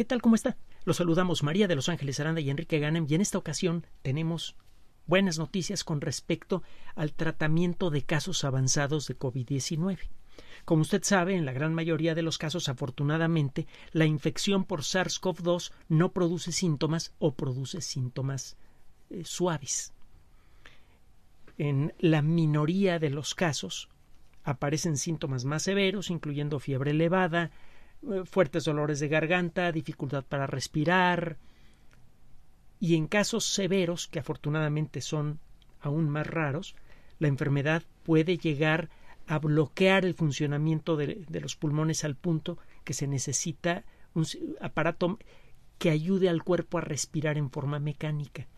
¿Qué tal? ¿Cómo está? Los saludamos María de Los Ángeles Aranda y Enrique Ganem y en esta ocasión tenemos buenas noticias con respecto al tratamiento de casos avanzados de COVID-19. Como usted sabe, en la gran mayoría de los casos, afortunadamente, la infección por SARS-CoV-2 no produce síntomas o produce síntomas eh, suaves. En la minoría de los casos aparecen síntomas más severos, incluyendo fiebre elevada, eh, fuertes dolores de garganta, dificultad para respirar y en casos severos, que afortunadamente son aún más raros, la enfermedad puede llegar a bloquear el funcionamiento de, los pulmones al punto que se necesita un aparato que ayude al cuerpo a respirar en forma mecánica.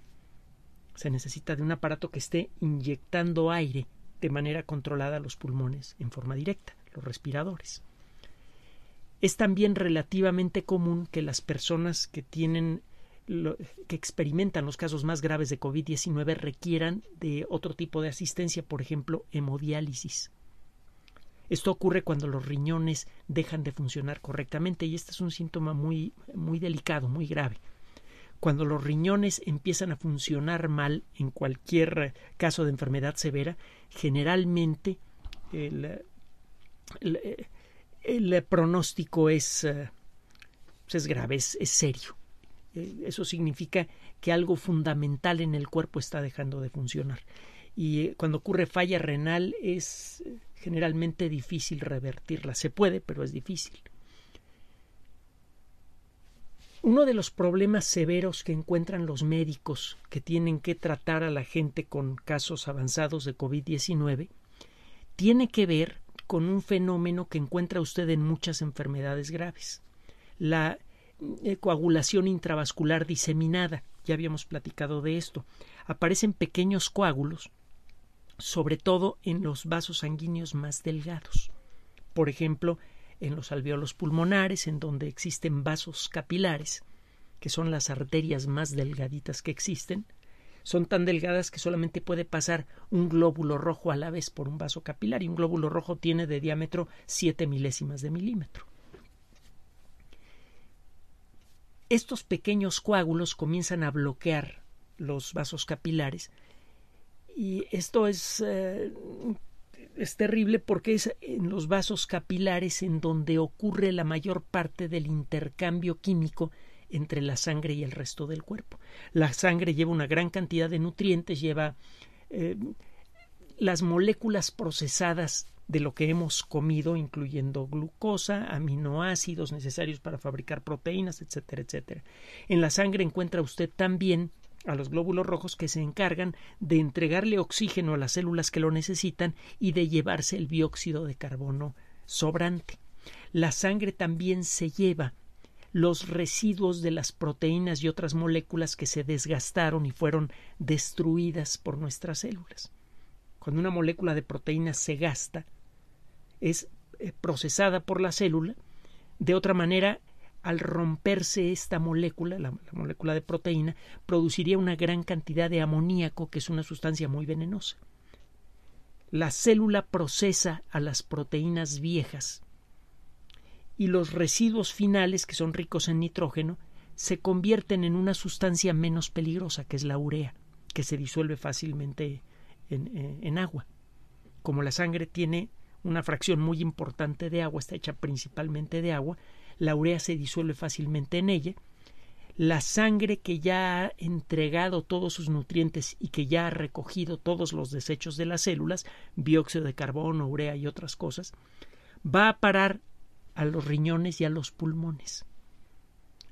Se necesita de un aparato que esté inyectando aire de manera controlada a los pulmones en forma directa, los respiradores es también relativamente común que las personas que tienen que experimentan los casos más graves de COVID-19 requieran de otro tipo de asistencia, por ejemplo, hemodiálisis. Esto ocurre cuando los riñones dejan de funcionar correctamente y este es un síntoma muy, muy delicado, muy grave. Cuando los riñones empiezan a funcionar mal en cualquier caso de enfermedad severa, generalmente el, el eh, pronóstico es, eh, es grave, es, es serio. Eh, eso significa que algo fundamental en el cuerpo está dejando de funcionar. Y cuando ocurre falla renal es generalmente difícil revertirla. Se puede, pero es difícil. Uno de los problemas severos que encuentran los médicos que tienen que tratar a la gente con casos avanzados de COVID-19 tiene que ver con un fenómeno que encuentra usted en muchas enfermedades graves, la mm, eh, coagulación intravascular diseminada. Ya habíamos platicado de esto. Aparecen pequeños coágulos, sobre todo en los vasos sanguíneos más delgados. Por ejemplo, en los alveolos pulmonares, en donde existen vasos capilares, que son las arterias más delgaditas que existen, son tan delgadas que solamente puede pasar un glóbulo rojo a la vez por un vaso capilar y un glóbulo rojo tiene de diámetro 7 milésimas de milímetro. Estos pequeños coágulos comienzan a bloquear los vasos capilares y esto es, eh, es terrible porque es en los vasos capilares en donde ocurre la mayor parte del intercambio químico entre la sangre y el resto del cuerpo. La sangre lleva una gran cantidad de nutrientes, lleva eh, las moléculas procesadas de lo que hemos comido, incluyendo glucosa, aminoácidos necesarios para fabricar proteínas, etcétera, etcétera. En la sangre encuentra usted también a los glóbulos rojos que se encargan de entregarle oxígeno a las células que lo necesitan y de llevarse el dióxido de carbono sobrante. La sangre también se lleva los residuos de las proteínas y otras moléculas que se desgastaron y fueron destruidas por nuestras células. Cuando una molécula de proteína se gasta, es eh, procesada por la célula, de otra manera, al romperse esta molécula, la, molécula de proteína, produciría una gran cantidad de amoníaco, que es una sustancia muy venenosa. La célula procesa a las proteínas viejas y los residuos finales, que son ricos en nitrógeno, se convierten en una sustancia menos peligrosa, que es la urea, que se disuelve fácilmente eh, en, agua. Como la sangre tiene una fracción muy importante de agua, está hecha principalmente de agua, la urea se disuelve fácilmente en ella, la sangre que ya ha entregado todos sus nutrientes y que ya ha recogido todos los desechos de las células, dióxido de carbono, urea y otras cosas, va a parar a los riñones y a los pulmones.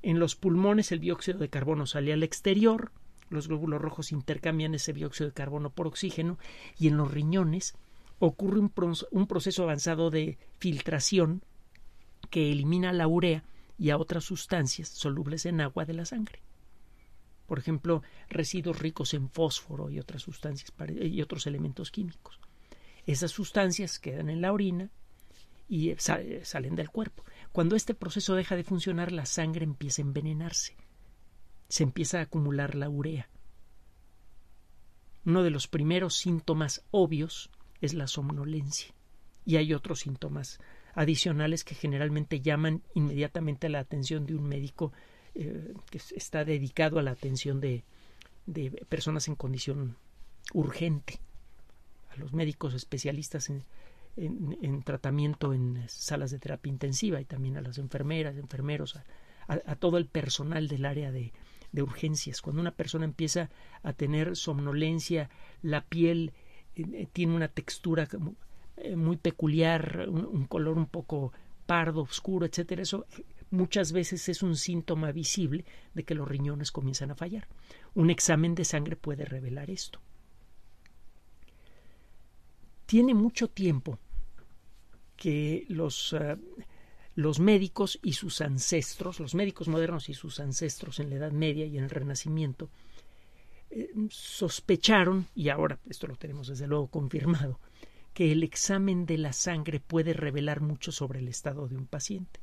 En los pulmones el dióxido de carbono sale al exterior, los glóbulos rojos intercambian ese dióxido de carbono por oxígeno y en los riñones ocurre un, proceso avanzado de filtración que elimina la urea y a otras sustancias solubles en agua de la sangre. Por ejemplo, residuos ricos en fósforo y otras sustancias y otros elementos químicos. Esas sustancias quedan en la orina y eh, eh, salen del cuerpo. Cuando este proceso deja de funcionar, la sangre empieza a envenenarse. Se empieza a acumular la urea. Uno de los primeros síntomas obvios es la somnolencia. Y hay otros síntomas adicionales que generalmente llaman inmediatamente la atención de un médico eh, que está dedicado a la atención de, de personas en condición urgente, a los médicos especialistas en, en, tratamiento en salas de terapia intensiva y también a las enfermeras, enfermeros, a, todo el personal del área de, urgencias. Cuando una persona empieza a tener somnolencia, la piel eh, eh, tiene una textura eh, muy peculiar, un, un, color un poco pardo, oscuro, etcétera, eso muchas veces es un síntoma visible de que los riñones comienzan a fallar. Un examen de sangre puede revelar esto. Tiene mucho tiempo que los, eh, los médicos y sus ancestros, los médicos modernos y sus ancestros en la Edad Media y en el Renacimiento, eh, sospecharon, y ahora esto lo tenemos desde luego confirmado, que el examen de la sangre puede revelar mucho sobre el estado de un paciente.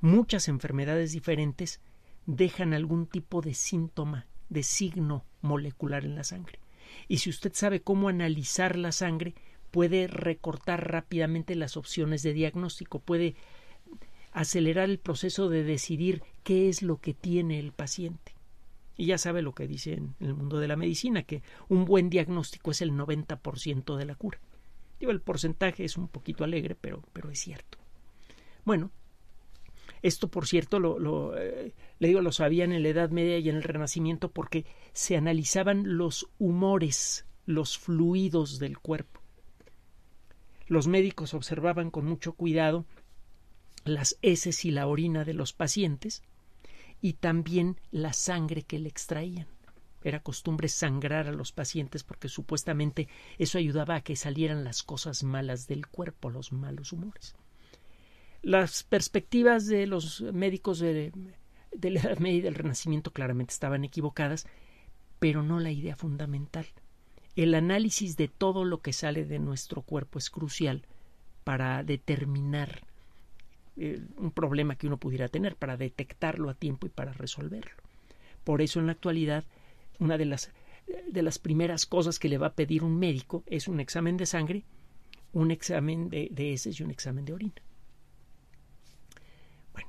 Muchas enfermedades diferentes dejan algún tipo de síntoma, de signo molecular en la sangre. Y si usted sabe cómo analizar la sangre, puede recortar rápidamente las opciones de diagnóstico, puede acelerar el proceso de decidir qué es lo que tiene el paciente. Y ya sabe lo que dice en el mundo de la medicina, que un buen diagnóstico es el 90% de la cura. Digo, el porcentaje es un poquito alegre, pero, pero es cierto. Bueno, esto, por cierto, lo, eh, le digo, lo sabían en la Edad Media y en el Renacimiento porque se analizaban los humores, los fluidos del cuerpo. Los médicos observaban con mucho cuidado las heces y la orina de los pacientes y también la sangre que le extraían. Era costumbre sangrar a los pacientes porque supuestamente eso ayudaba a que salieran las cosas malas del cuerpo, los malos humores. Las perspectivas de los médicos de, la Edad Media y del Renacimiento claramente estaban equivocadas, pero no la idea fundamental el análisis de todo lo que sale de nuestro cuerpo es crucial para determinar eh, un problema que uno pudiera tener, para detectarlo a tiempo y para resolverlo. Por eso en la actualidad una de las, de las primeras cosas que le va a pedir un médico es un examen de sangre, un examen de, de heces y un examen de orina. Bueno,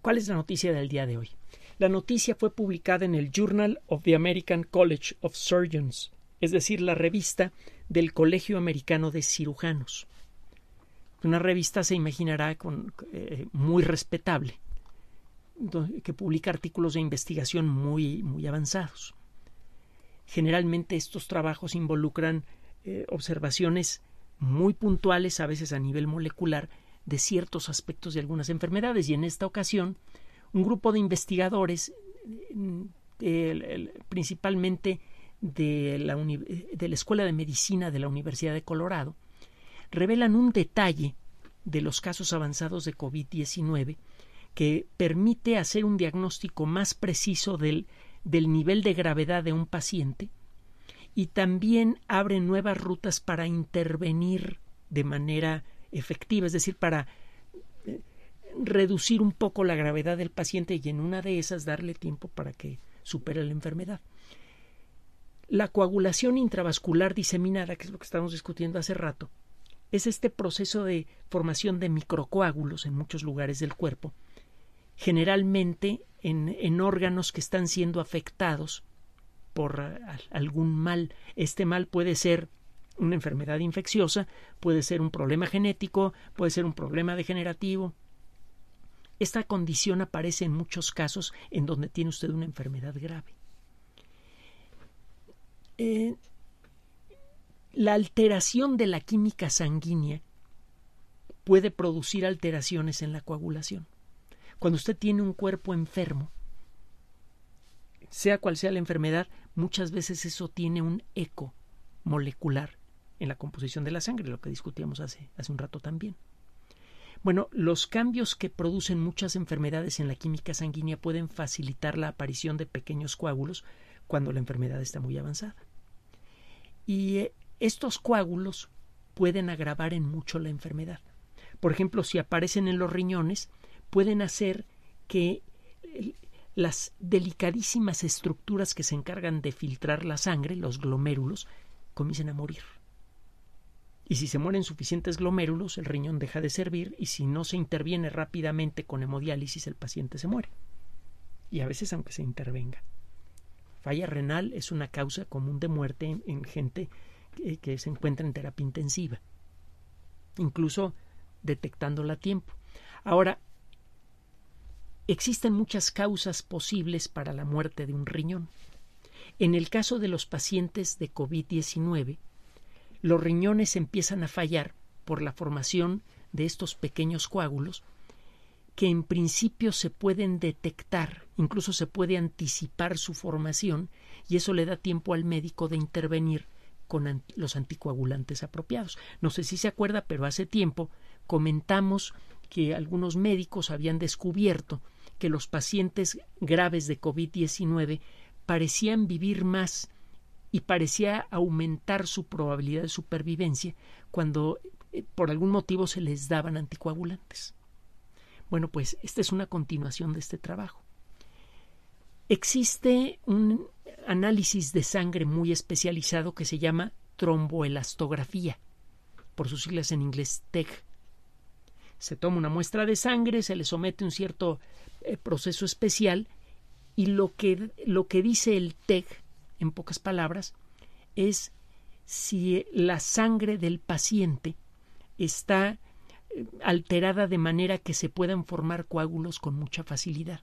¿cuál es la noticia del día de hoy? La noticia fue publicada en el Journal of the American College of Surgeons es decir, la revista del Colegio Americano de Cirujanos. Una revista se imaginará con, eh, muy respetable, que publica artículos de investigación muy, muy avanzados. Generalmente estos trabajos involucran eh, observaciones muy puntuales, a veces a nivel molecular, de ciertos aspectos de algunas enfermedades. Y en esta ocasión, un grupo de investigadores, eh, principalmente de la, de la Escuela de Medicina de la Universidad de Colorado revelan un detalle de los casos avanzados de COVID-19 que permite hacer un diagnóstico más preciso del, del nivel de gravedad de un paciente y también abre nuevas rutas para intervenir de manera efectiva, es decir, para eh, reducir un poco la gravedad del paciente y en una de esas darle tiempo para que supere la enfermedad. La coagulación intravascular diseminada, que es lo que estamos discutiendo hace rato, es este proceso de formación de microcoágulos en muchos lugares del cuerpo, generalmente en, órganos que están siendo afectados por algún mal. Este mal puede ser una enfermedad infecciosa, puede ser un problema genético, puede ser un problema degenerativo. Esta condición aparece en muchos casos en donde tiene usted una enfermedad grave. Eh, la alteración de la química sanguínea puede producir alteraciones en la coagulación. Cuando usted tiene un cuerpo enfermo, sea cual sea la enfermedad, muchas veces eso tiene un eco molecular en la composición de la sangre, lo que discutíamos hace un rato también. Bueno, los cambios que producen muchas enfermedades en la química sanguínea pueden facilitar la aparición de pequeños coágulos cuando la enfermedad está muy avanzada. Y eh, estos coágulos pueden agravar en mucho la enfermedad. Por ejemplo, si aparecen en los riñones, pueden hacer que eh, las delicadísimas estructuras que se encargan de filtrar la sangre, los glomérulos, comiencen a morir. Y si se mueren suficientes glomérulos, el riñón deja de servir y si no se interviene rápidamente con hemodiálisis, el paciente se muere. Y a veces aunque se intervenga. Falla renal es una causa común de muerte en, gente que, se encuentra en terapia intensiva, incluso detectándola a tiempo. Ahora, existen muchas causas posibles para la muerte de un riñón. En el caso de los pacientes de COVID-19, los riñones empiezan a fallar por la formación de estos pequeños coágulos que en principio se pueden detectar, incluso se puede anticipar su formación y eso le da tiempo al médico de intervenir con los anticoagulantes apropiados. No sé si se acuerda, pero hace tiempo comentamos que algunos médicos habían descubierto que los pacientes graves de COVID-19 parecían vivir más y parecía aumentar su probabilidad de supervivencia cuando eh, por algún motivo se les daban anticoagulantes. Bueno, pues esta es una continuación de este trabajo. Existe un análisis de sangre muy especializado que se llama tromboelastografía, por sus siglas en inglés TEG. Se toma una muestra de sangre, se le somete un cierto eh, proceso especial y lo que, lo que dice el TEG, en pocas palabras, es si la sangre del paciente está alterada de manera que se puedan formar coágulos con mucha facilidad.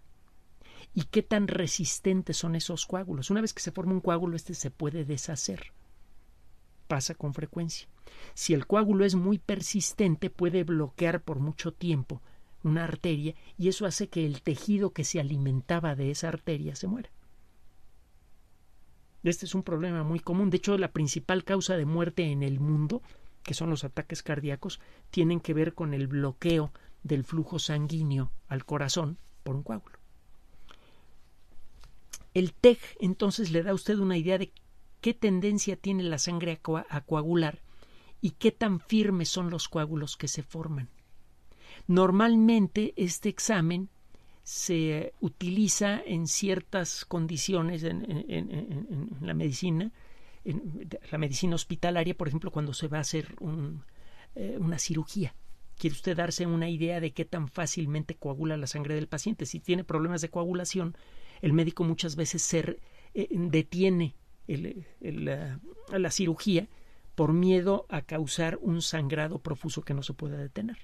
¿Y qué tan resistentes son esos coágulos? Una vez que se forma un coágulo, este se puede deshacer. Pasa con frecuencia. Si el coágulo es muy persistente, puede bloquear por mucho tiempo una arteria y eso hace que el tejido que se alimentaba de esa arteria se muera. Este es un problema muy común. De hecho, la principal causa de muerte en el mundo que son los ataques cardíacos, tienen que ver con el bloqueo del flujo sanguíneo al corazón por un coágulo. El TEG entonces le da a usted una idea de qué tendencia tiene la sangre a, coagular y qué tan firmes son los coágulos que se forman. Normalmente este examen se utiliza en ciertas condiciones en la medicina en la medicina hospitalaria, por ejemplo, cuando se va a hacer un, eh, una cirugía. ¿Quiere usted darse una idea de qué tan fácilmente coagula la sangre del paciente? Si tiene problemas de coagulación, el médico muchas veces eh, detiene la cirugía por miedo a causar un sangrado profuso que no se pueda detener.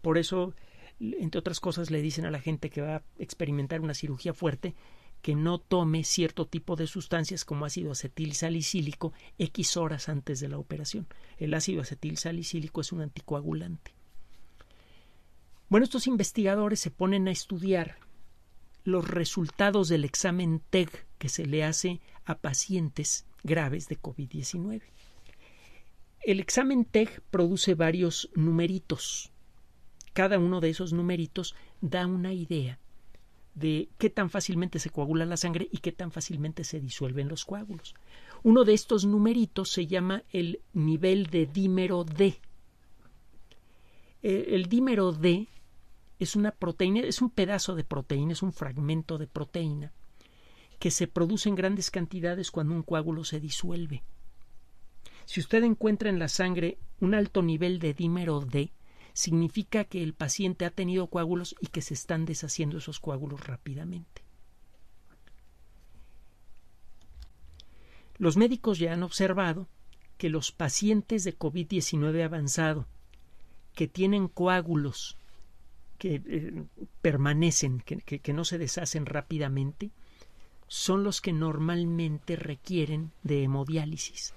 Por eso, entre otras cosas, le dicen a la gente que va a experimentar una cirugía fuerte que no tome cierto tipo de sustancias como ácido acetil salicílico X horas antes de la operación. El ácido acetil salicílico es un anticoagulante. Bueno, estos investigadores se ponen a estudiar los resultados del examen TEG que se le hace a pacientes graves de COVID-19. El examen TEG produce varios numeritos. Cada uno de esos numeritos da una idea de qué tan fácilmente se coagula la sangre y qué tan fácilmente se disuelven los coágulos. Uno de estos numeritos se llama el nivel de dímero D. Eh, el dímero D es una proteína, es un pedazo de proteína, es un fragmento de proteína que se produce en grandes cantidades cuando un coágulo se disuelve. Si usted encuentra en la sangre un alto nivel de dímero D, significa que el paciente ha tenido coágulos y que se están deshaciendo esos coágulos rápidamente. Los médicos ya han observado que los pacientes de COVID-19 avanzado que tienen coágulos que eh, permanecen, que no se deshacen rápidamente, son los que normalmente requieren de hemodiálisis.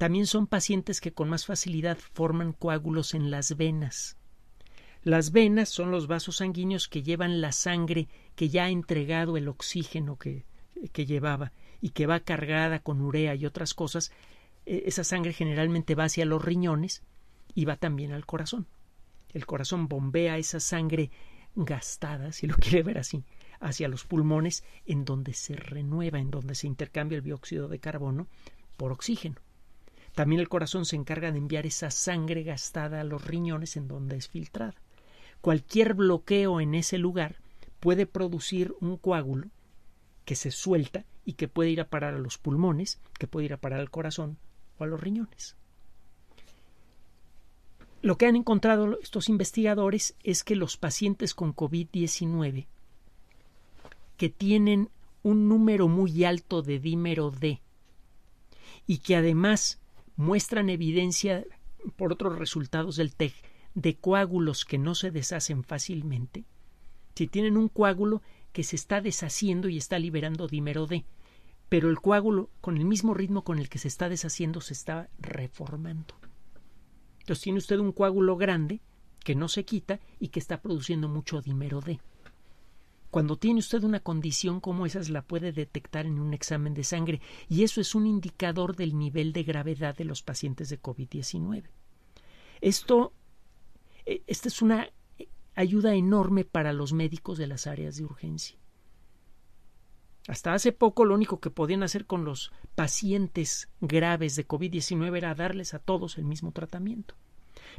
También son pacientes que con más facilidad forman coágulos en las venas. Las venas son los vasos sanguíneos que llevan la sangre que ya ha entregado el oxígeno que, que llevaba y que va cargada con urea y otras cosas. E, esa sangre generalmente va hacia los riñones y va también al corazón. El corazón bombea esa sangre gastada, si lo quiere ver así, hacia los pulmones en donde se renueva, en donde se intercambia el dióxido de carbono por oxígeno. También el corazón se encarga de enviar esa sangre gastada a los riñones en donde es filtrada. Cualquier bloqueo en ese lugar puede producir un coágulo que se suelta y que puede ir a parar a los pulmones, que puede ir a parar al corazón o a los riñones. Lo que han encontrado estos investigadores es que los pacientes con COVID-19 que tienen un número muy alto de dímero D y que además muestran evidencia por otros resultados del TEG de coágulos que no se deshacen fácilmente. Si tienen un coágulo que se está deshaciendo y está liberando dímero D, pero el coágulo con el mismo ritmo con el que se está deshaciendo se está reformando. Entonces tiene usted un coágulo grande que no se quita y que está produciendo mucho dímero D. Cuando tiene usted una condición como esa, la puede detectar en un examen de sangre y eso es un indicador del nivel de gravedad de los pacientes de COVID-19. Esto eh, esta es una eh, ayuda enorme para los médicos de las áreas de urgencia. Hasta hace poco lo único que podían hacer con los pacientes graves de COVID-19 era darles a todos el mismo tratamiento.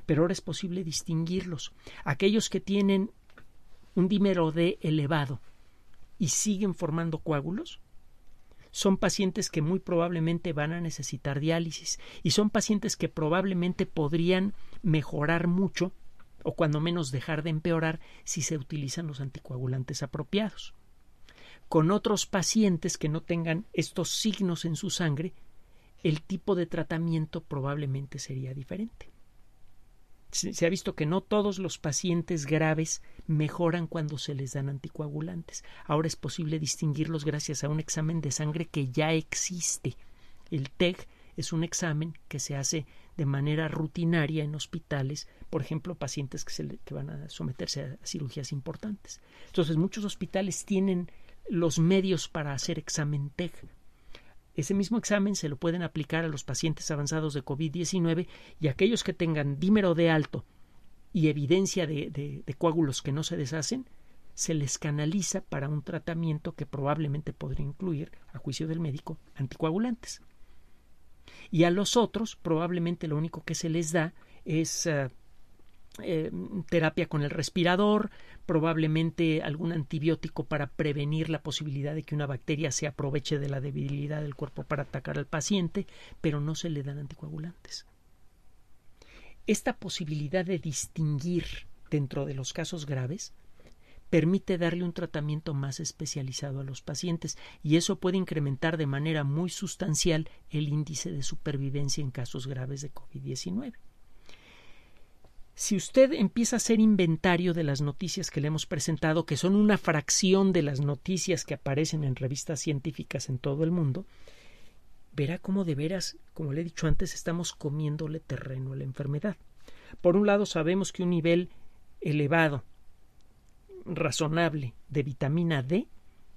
Pero ahora es posible distinguirlos. Aquellos que tienen un dímero D elevado y siguen formando coágulos, son pacientes que muy probablemente van a necesitar diálisis y son pacientes que probablemente podrían mejorar mucho o cuando menos dejar de empeorar si se utilizan los anticoagulantes apropiados. Con otros pacientes que no tengan estos signos en su sangre, el tipo de tratamiento probablemente sería diferente se ha visto que no todos los pacientes graves mejoran cuando se les dan anticoagulantes. Ahora es posible distinguirlos gracias a un examen de sangre que ya existe. El TEG es un examen que se hace de manera rutinaria en hospitales, por ejemplo, pacientes que, se van a someterse a, a cirugías importantes. Entonces, muchos hospitales tienen los medios para hacer examen TEG ese mismo examen se lo pueden aplicar a los pacientes avanzados de COVID-19 y aquellos que tengan dímero de alto y evidencia de, coágulos que no se deshacen, se les canaliza para un tratamiento que probablemente podría incluir, a juicio del médico, anticoagulantes. Y a los otros probablemente lo único que se les da es eh, eh, terapia con el respirador, probablemente algún antibiótico para prevenir la posibilidad de que una bacteria se aproveche de la debilidad del cuerpo para atacar al paciente, pero no se le dan anticoagulantes. Esta posibilidad de distinguir dentro de los casos graves permite darle un tratamiento más especializado a los pacientes y eso puede incrementar de manera muy sustancial el índice de supervivencia en casos graves de COVID-19 si usted empieza a hacer inventario de las noticias que le hemos presentado, que son una fracción de las noticias que aparecen en revistas científicas en todo el mundo, verá cómo de veras, como le he dicho antes, estamos comiéndole terreno a la enfermedad. Por un lado, sabemos que un nivel elevado, razonable, de vitamina D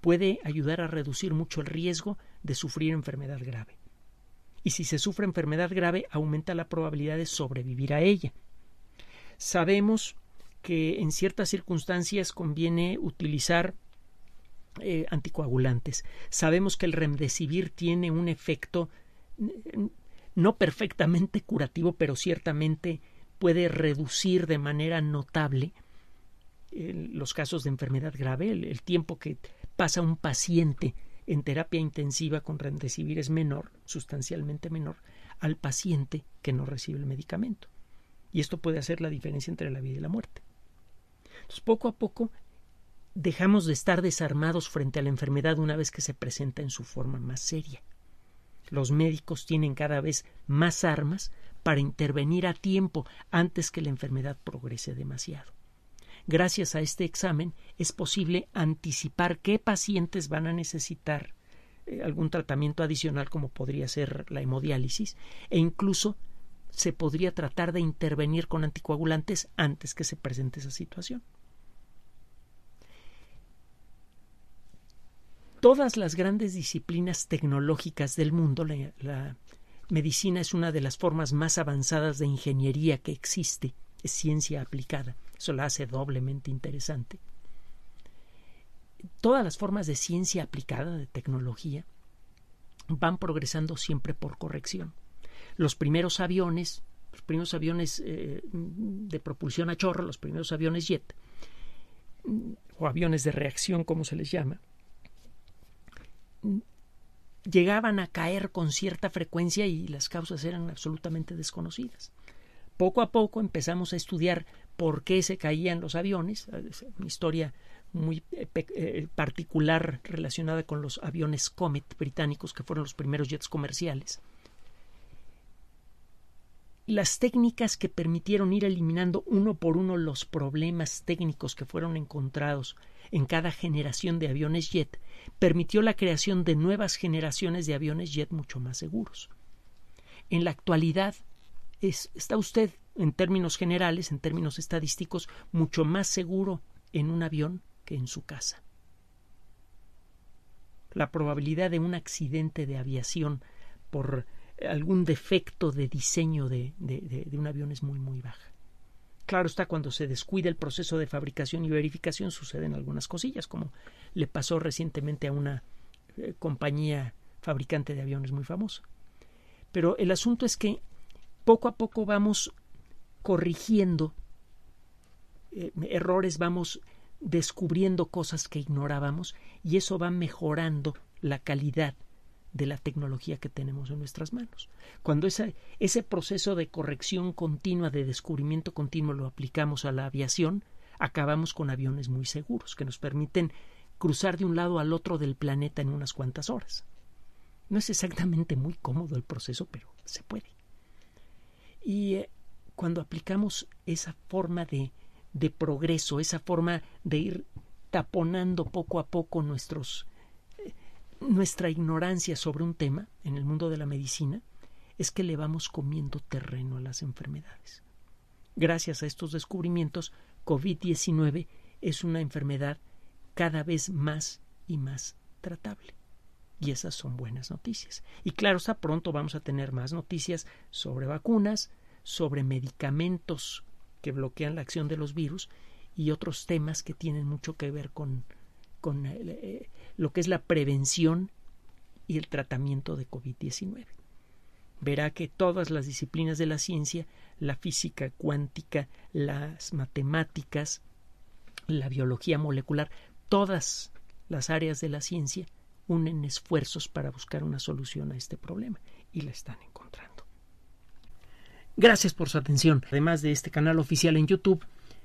puede ayudar a reducir mucho el riesgo de sufrir enfermedad grave. Y si se sufre enfermedad grave, aumenta la probabilidad de sobrevivir a ella. Sabemos que en ciertas circunstancias conviene utilizar eh, anticoagulantes. Sabemos que el remdesivir tiene un efecto no perfectamente curativo, pero ciertamente puede reducir de manera notable los casos de enfermedad grave. El, tiempo que pasa un paciente en terapia intensiva con remdesivir es menor, sustancialmente menor, al paciente que no recibe el medicamento. Y esto puede hacer la diferencia entre la vida y la muerte. poco a poco dejamos de estar desarmados frente a la enfermedad una vez que se presenta en su forma más seria. Los médicos tienen cada vez más armas para intervenir a tiempo antes que la enfermedad progrese demasiado. Gracias a este examen es posible anticipar qué pacientes van a necesitar eh, algún tratamiento adicional como podría ser la hemodiálisis e incluso se podría tratar de intervenir con anticoagulantes antes que se presente esa situación. Todas las grandes disciplinas tecnológicas del mundo, la, medicina es una de las formas más avanzadas de ingeniería que existe, es ciencia aplicada, eso la hace doblemente interesante. Todas las formas de ciencia aplicada, de tecnología, van progresando siempre por corrección los primeros aviones, los primeros aviones eh, de propulsión a chorro, los primeros aviones jet, o aviones de reacción, como se les llama, llegaban a caer con cierta frecuencia y las causas eran absolutamente desconocidas. Poco a poco empezamos a estudiar por qué se caían los aviones, una historia muy eh, eh, particular relacionada con los aviones Comet británicos, que fueron los primeros jets comerciales las técnicas que permitieron ir eliminando uno por uno los problemas técnicos que fueron encontrados en cada generación de aviones jet permitió la creación de nuevas generaciones de aviones jet mucho más seguros. En la actualidad es, está usted, en términos generales, en términos estadísticos, mucho más seguro en un avión que en su casa. La probabilidad de un accidente de aviación por algún defecto de diseño de, un avión es muy, muy baja. Claro está, cuando se descuida el proceso de fabricación y verificación suceden algunas cosillas, como le pasó recientemente a una eh, compañía fabricante de aviones muy famosa. Pero el asunto es que poco a poco vamos corrigiendo eh, errores, vamos descubriendo cosas que ignorábamos y eso va mejorando la calidad de la tecnología que tenemos en nuestras manos. Cuando ese, ese proceso de corrección continua, de descubrimiento continuo lo aplicamos a la aviación, acabamos con aviones muy seguros que nos permiten cruzar de un lado al otro del planeta en unas cuantas horas. No es exactamente muy cómodo el proceso, pero se puede. Y eh, cuando aplicamos esa forma de, de progreso, esa forma de ir taponando poco a poco nuestros nuestra ignorancia sobre un tema en el mundo de la medicina es que le vamos comiendo terreno a las enfermedades. Gracias a estos descubrimientos, COVID-19 es una enfermedad cada vez más y más tratable. Y esas son buenas noticias. Y claro, hasta pronto vamos a tener más noticias sobre vacunas, sobre medicamentos que bloquean la acción de los virus y otros temas que tienen mucho que ver con, con eh, lo que es la prevención y el tratamiento de COVID-19. Verá que todas las disciplinas de la ciencia, la física cuántica, las matemáticas, la biología molecular, todas las áreas de la ciencia unen esfuerzos para buscar una solución a este problema y la están encontrando. Gracias por su atención. Además de este canal oficial en YouTube,